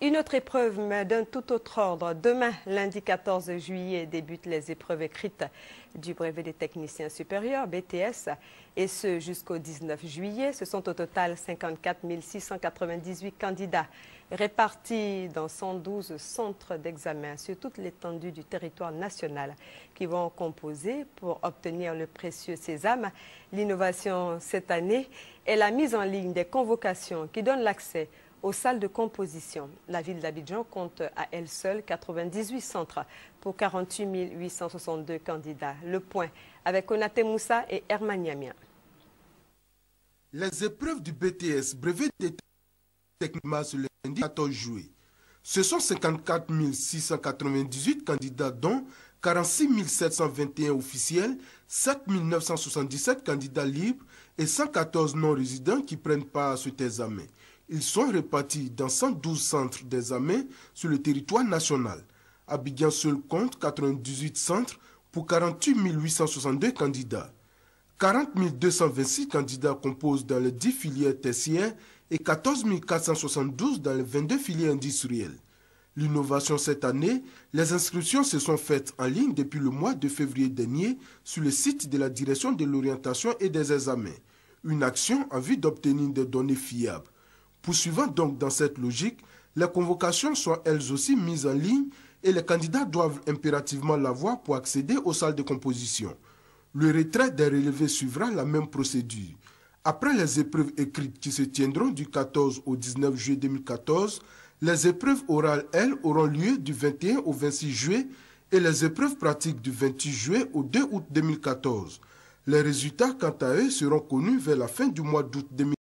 Une autre épreuve, d'un tout autre ordre. Demain, lundi 14 juillet, débutent les épreuves écrites du brevet des techniciens supérieurs, BTS, et ce jusqu'au 19 juillet. Ce sont au total 54 698 candidats répartis dans 112 centres d'examen sur toute l'étendue du territoire national qui vont composer pour obtenir le précieux sésame. L'innovation cette année est la mise en ligne des convocations qui donnent l'accès aux salles de composition. La ville d'Abidjan compte à elle seule 98 centres pour 48 862 candidats. Le point avec Onate Moussa et Herman Yamia. Les épreuves du BTS, brevet de technicien ce lundi 14 juillet, ce sont 54 698 candidats dont 46 721 officiels, 7 977 candidats libres et 114 non-résidents qui prennent part à cet examen. Ils sont répartis dans 112 centres d'examen sur le territoire national. Abidjan seul compte 98 centres pour 48 862 candidats. 40 226 candidats composent dans les 10 filières tertiaires et 14 472 dans les 22 filières industrielles. L'innovation cette année, les inscriptions se sont faites en ligne depuis le mois de février dernier sur le site de la Direction de l'orientation et des examens. Une action en vue d'obtenir des données fiables. Poursuivant donc dans cette logique, les convocations sont elles aussi mises en ligne et les candidats doivent impérativement l'avoir pour accéder aux salles de composition. Le retrait des relevés suivra la même procédure. Après les épreuves écrites qui se tiendront du 14 au 19 juillet 2014, les épreuves orales, elles, auront lieu du 21 au 26 juillet et les épreuves pratiques du 28 juillet au 2 août 2014. Les résultats, quant à eux, seront connus vers la fin du mois d'août 2014.